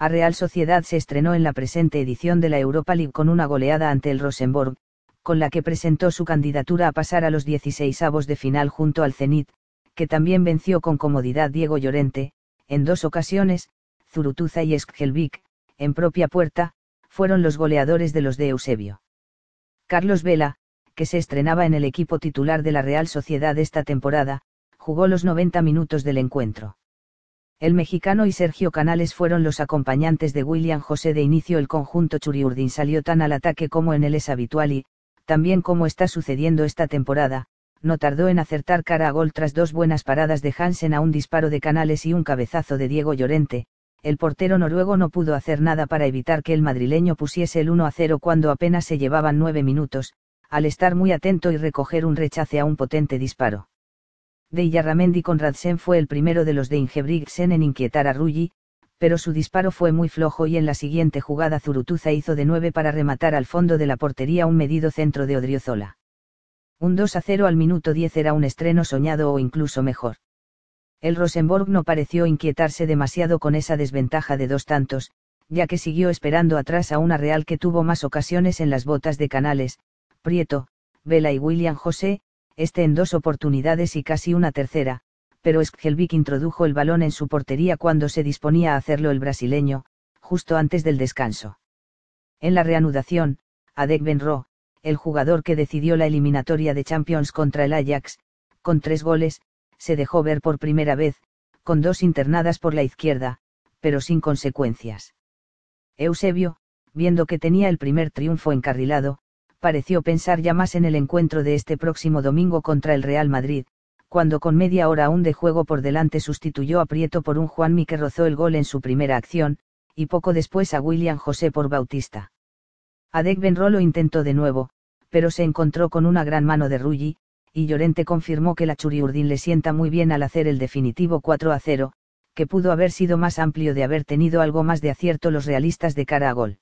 a Real Sociedad se estrenó en la presente edición de la Europa League con una goleada ante el Rosenborg, con la que presentó su candidatura a pasar a los 16 avos de final junto al Zenit, que también venció con comodidad Diego Llorente, en dos ocasiones, Zurutuza y Skjelvik, en propia puerta, fueron los goleadores de los de Eusebio. Carlos Vela, que se estrenaba en el equipo titular de la Real Sociedad esta temporada, jugó los 90 minutos del encuentro. El mexicano y Sergio Canales fueron los acompañantes de William José de inicio. El conjunto Churiurdin salió tan al ataque como en él es habitual y, también como está sucediendo esta temporada, no tardó en acertar cara a gol tras dos buenas paradas de Hansen a un disparo de Canales y un cabezazo de Diego Llorente, el portero noruego no pudo hacer nada para evitar que el madrileño pusiese el 1 a 0 cuando apenas se llevaban nueve minutos, al estar muy atento y recoger un rechace a un potente disparo. De con Radsen fue el primero de los de Ingebrigtsen en inquietar a Rulli, pero su disparo fue muy flojo y en la siguiente jugada Zurutuza hizo de nueve para rematar al fondo de la portería un medido centro de Odriozola. Un 2 a 0 al minuto 10 era un estreno soñado o incluso mejor. El Rosenborg no pareció inquietarse demasiado con esa desventaja de dos tantos, ya que siguió esperando atrás a una Real que tuvo más ocasiones en las botas de Canales, Prieto, Vela y William José, este en dos oportunidades y casi una tercera, pero Skjelvik introdujo el balón en su portería cuando se disponía a hacerlo el brasileño, justo antes del descanso. En la reanudación, Adek Benro, el jugador que decidió la eliminatoria de Champions contra el Ajax, con tres goles, se dejó ver por primera vez, con dos internadas por la izquierda, pero sin consecuencias. Eusebio, viendo que tenía el primer triunfo encarrilado, pareció pensar ya más en el encuentro de este próximo domingo contra el Real Madrid, cuando con media hora aún de juego por delante sustituyó a Prieto por un Juanmi que rozó el gol en su primera acción, y poco después a William José por Bautista. Benro lo intentó de nuevo, pero se encontró con una gran mano de Rulli y Llorente confirmó que la Churiurdin le sienta muy bien al hacer el definitivo 4 a 0, que pudo haber sido más amplio de haber tenido algo más de acierto los realistas de cara a gol.